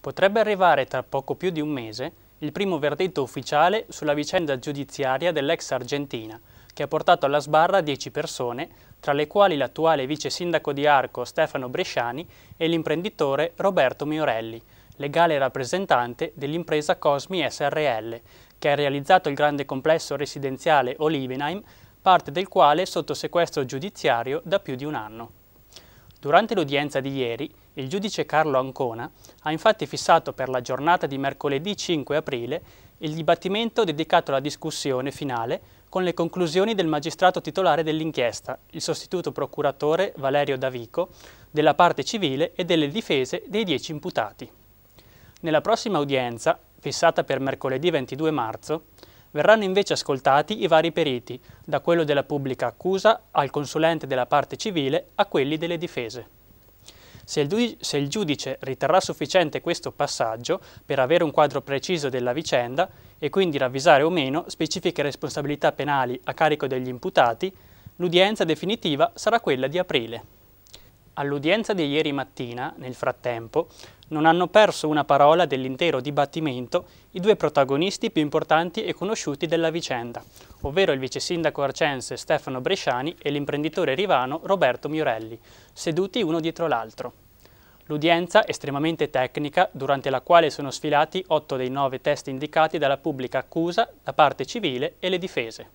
Potrebbe arrivare tra poco più di un mese il primo verdetto ufficiale sulla vicenda giudiziaria dell'ex Argentina, che ha portato alla sbarra 10 persone, tra le quali l'attuale vice sindaco di Arco Stefano Bresciani e l'imprenditore Roberto Miorelli, legale rappresentante dell'impresa Cosmi SRL, che ha realizzato il grande complesso residenziale Olivenheim, parte del quale è sotto sequestro giudiziario da più di un anno. Durante l'udienza di ieri, il giudice Carlo Ancona ha infatti fissato per la giornata di mercoledì 5 aprile il dibattimento dedicato alla discussione finale con le conclusioni del magistrato titolare dell'inchiesta, il sostituto procuratore Valerio Davico, della parte civile e delle difese dei dieci imputati. Nella prossima udienza, fissata per mercoledì 22 marzo, Verranno invece ascoltati i vari periti, da quello della pubblica accusa al consulente della parte civile a quelli delle difese. Se il, giudice riterrà sufficiente questo passaggio per avere un quadro preciso della vicenda e quindi ravvisare o meno specifiche responsabilità penali a carico degli imputati, l'udienza definitiva sarà quella di aprile. All'udienza di ieri mattina, nel frattempo, non hanno perso una parola dell'intero dibattimento i due protagonisti più importanti e conosciuti della vicenda, ovvero il vice sindaco arcense Stefano Bresciani e l'imprenditore rivano Roberto Miorelli, seduti uno dietro l'altro. L'udienza, estremamente tecnica, durante la quale sono sfilati otto dei nove test indicati dalla pubblica accusa, la parte civile e le difese.